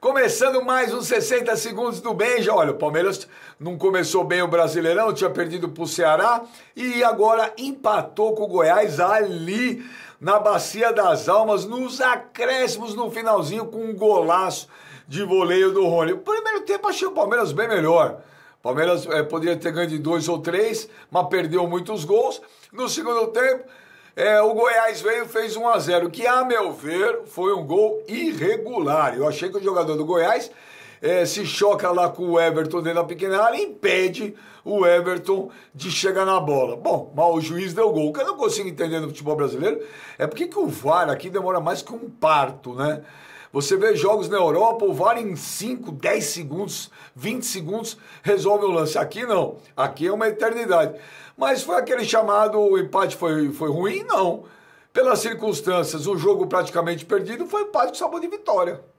Começando mais uns 60 segundos do Benja. Olha, o Palmeiras não começou bem o Brasileirão, tinha perdido para o Ceará e agora empatou com o Goiás ali na Bacia das Almas, nos acréscimos no finalzinho com um golaço de voleio do Rony. O primeiro tempo achei o Palmeiras bem melhor. Palmeiras é, poderia ter ganho de dois ou três, mas perdeu muitos gols. No segundo tempo, é, o Goiás veio e fez 1 a 0 que a meu ver foi um gol irregular. Eu achei que o jogador do Goiás é, se choca lá com o Everton dentro da pequena área e impede o Everton de chegar na bola. Bom, mas o juiz deu gol. O que eu não consigo entender no futebol brasileiro é porque que o VAR aqui demora mais que um parto, né? Você vê jogos na Europa, o VAR em 5, 10 segundos, 20 segundos resolve o lance. Aqui não, aqui é uma eternidade. Mas foi aquele chamado, o empate foi, foi ruim? Não. Pelas circunstâncias, o jogo praticamente perdido, foi um empate com sabor de vitória.